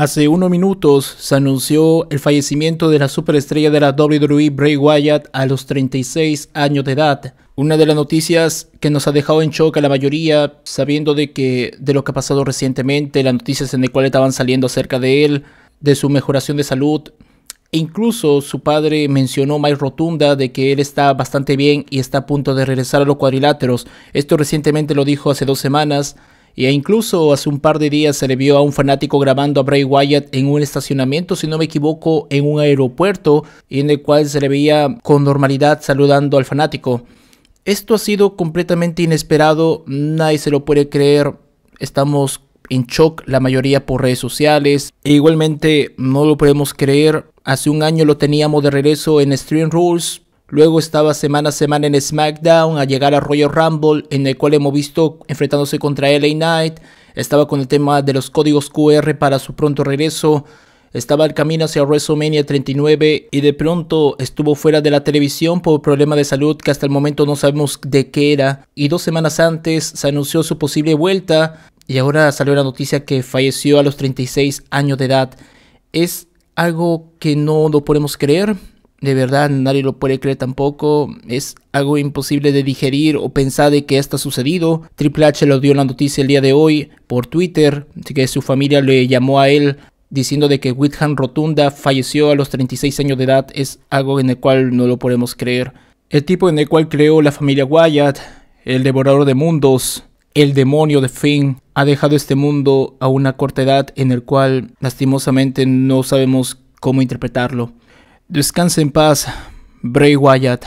Hace unos minutos se anunció el fallecimiento de la superestrella de la WWE Bray Wyatt a los 36 años de edad. Una de las noticias que nos ha dejado en shock a la mayoría, sabiendo de que de lo que ha pasado recientemente, las noticias en las cuales estaban saliendo acerca de él, de su mejoración de salud. E incluso su padre mencionó más rotunda de que él está bastante bien y está a punto de regresar a los cuadriláteros. Esto recientemente lo dijo hace dos semanas y e incluso hace un par de días se le vio a un fanático grabando a Bray Wyatt en un estacionamiento, si no me equivoco, en un aeropuerto, en el cual se le veía con normalidad saludando al fanático. Esto ha sido completamente inesperado, nadie se lo puede creer, estamos en shock la mayoría por redes sociales, e igualmente no lo podemos creer, hace un año lo teníamos de regreso en Stream Rules, Luego estaba semana a semana en SmackDown a llegar a Royal Rumble, en el cual hemos visto enfrentándose contra LA Knight. Estaba con el tema de los códigos QR para su pronto regreso. Estaba al camino hacia WrestleMania 39 y de pronto estuvo fuera de la televisión por problema de salud que hasta el momento no sabemos de qué era. Y dos semanas antes se anunció su posible vuelta y ahora salió la noticia que falleció a los 36 años de edad. Es algo que no lo podemos creer. De verdad, nadie lo puede creer tampoco. Es algo imposible de digerir o pensar de que esto ha sucedido. Triple H lo dio la noticia el día de hoy por Twitter, que su familia le llamó a él diciendo de que Whitham Rotunda falleció a los 36 años de edad. Es algo en el cual no lo podemos creer. El tipo en el cual creó la familia Wyatt, el devorador de mundos, el demonio de Finn, ha dejado este mundo a una corta edad en el cual lastimosamente no sabemos cómo interpretarlo. Descanse en paz, Bray Wyatt.